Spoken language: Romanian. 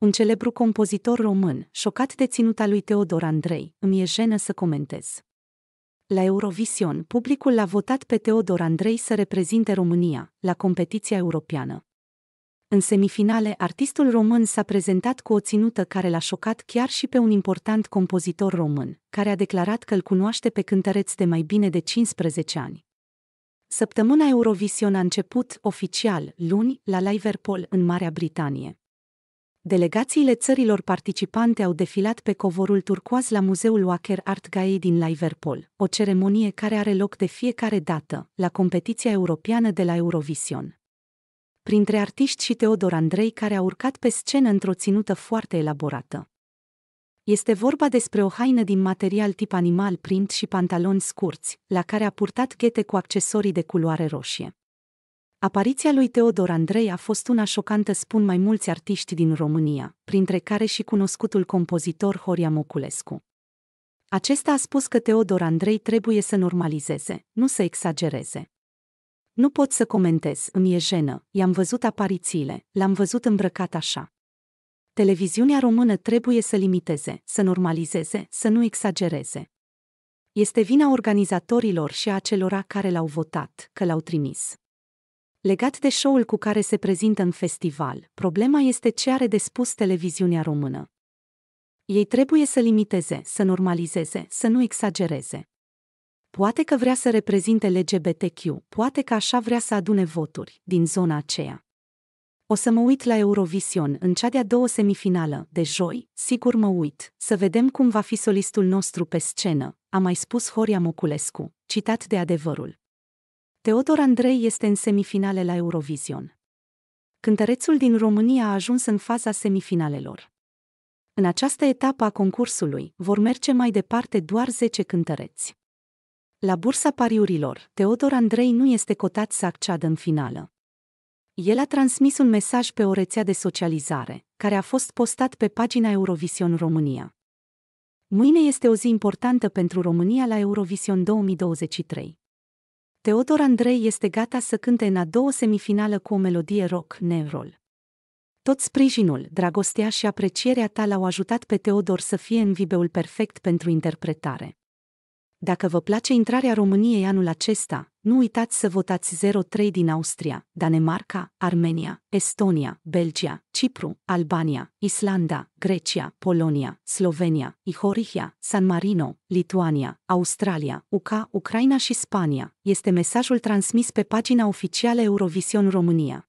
un celebru compozitor român, șocat de ținuta lui Teodor Andrei, îmi e jenă să comentez. La Eurovision, publicul l-a votat pe Teodor Andrei să reprezinte România la competiția europeană. În semifinale, artistul român s-a prezentat cu o ținută care l-a șocat chiar și pe un important compozitor român, care a declarat că îl cunoaște pe cântăreț de mai bine de 15 ani. Săptămâna Eurovision a început, oficial, luni, la Liverpool, în Marea Britanie. Delegațiile țărilor participante au defilat pe covorul turcoaz la Muzeul Wacker Art Gallery din Liverpool, o ceremonie care are loc de fiecare dată, la competiția europeană de la Eurovision. Printre artiști și Teodor Andrei care a urcat pe scenă într-o ținută foarte elaborată. Este vorba despre o haină din material tip animal print și pantaloni scurți, la care a purtat ghete cu accesorii de culoare roșie. Apariția lui Teodor Andrei a fost una șocantă, spun mai mulți artiști din România, printre care și cunoscutul compozitor Horia Moculescu. Acesta a spus că Teodor Andrei trebuie să normalizeze, nu să exagereze. Nu pot să comentez, îmi e jenă, i-am văzut aparițiile, l-am văzut îmbrăcat așa. Televiziunea română trebuie să limiteze, să normalizeze, să nu exagereze. Este vina organizatorilor și a acelora care l-au votat, că l-au trimis. Legat de show-ul cu care se prezintă în festival, problema este ce are de spus televiziunea română. Ei trebuie să limiteze, să normalizeze, să nu exagereze. Poate că vrea să reprezinte LGBTQ, poate că așa vrea să adune voturi din zona aceea. O să mă uit la Eurovision în cea de-a doua semifinală, de joi, sigur mă uit, să vedem cum va fi solistul nostru pe scenă, a mai spus Horia Moculescu, citat de adevărul. Teodor Andrei este în semifinale la Eurovision. Cântărețul din România a ajuns în faza semifinalelor. În această etapă a concursului vor merge mai departe doar 10 cântăreți. La bursa pariurilor, Teodor Andrei nu este cotat să acceadă în finală. El a transmis un mesaj pe o rețea de socializare, care a fost postat pe pagina Eurovision România. Mâine este o zi importantă pentru România la Eurovision 2023. Teodor Andrei este gata să cânte în a doua semifinală cu o melodie rock neurol. Tot sprijinul, dragostea și aprecierea ta l-au ajutat pe Teodor să fie în vibeul perfect pentru interpretare. Dacă vă place intrarea României anul acesta, nu uitați să votați 03 din Austria, Danemarca, Armenia, Estonia, Belgia, Cipru, Albania, Islanda, Grecia, Polonia, Slovenia, Ihorihia, San Marino, Lituania, Australia, UK, Ucraina și Spania. Este mesajul transmis pe pagina oficială Eurovision România.